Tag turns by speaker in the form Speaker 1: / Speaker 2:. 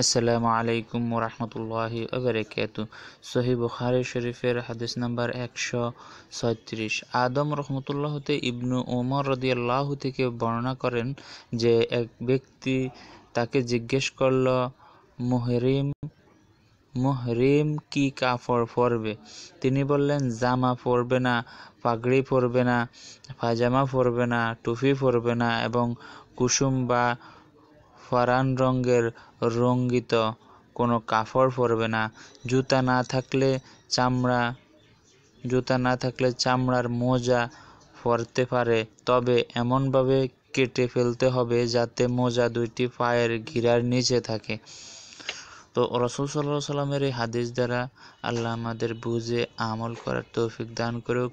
Speaker 1: আসসালামু আলাইকুম রহমতুল্লাহি আবরাকাত সহি বুখারি শরীফের হাদিস নাম্বার একশো ছত্রিশ আদম রহমতুল্লাহতে ইবনু ওমর রদিয়াল্লাহ থেকে বর্ণনা করেন যে এক ব্যক্তি তাকে জিজ্ঞেস করল মুহরিম মুহরিম কি কাফড় পরবে তিনি বললেন জামা পরবে না পাগড়ি পরবে না পাজামা পরবে না টুপি পরবে না এবং কুসুম বা ফরান রঙের রঙ্গিত কোনো কাপড় পরবে না জুতা না থাকলে চামড়া জুতা না থাকলে চামড়ার মোজা পরতে পারে তবে এমনভাবে কেটে ফেলতে হবে যাতে মোজা দুইটি পায়ের ঘিরার নিচে থাকে তো রসুল সাল্লাহ সাল্লামের এই হাদিস দ্বারা আল্লাহ আমাদের বুঝে আমল করার তৌফিক দান করুক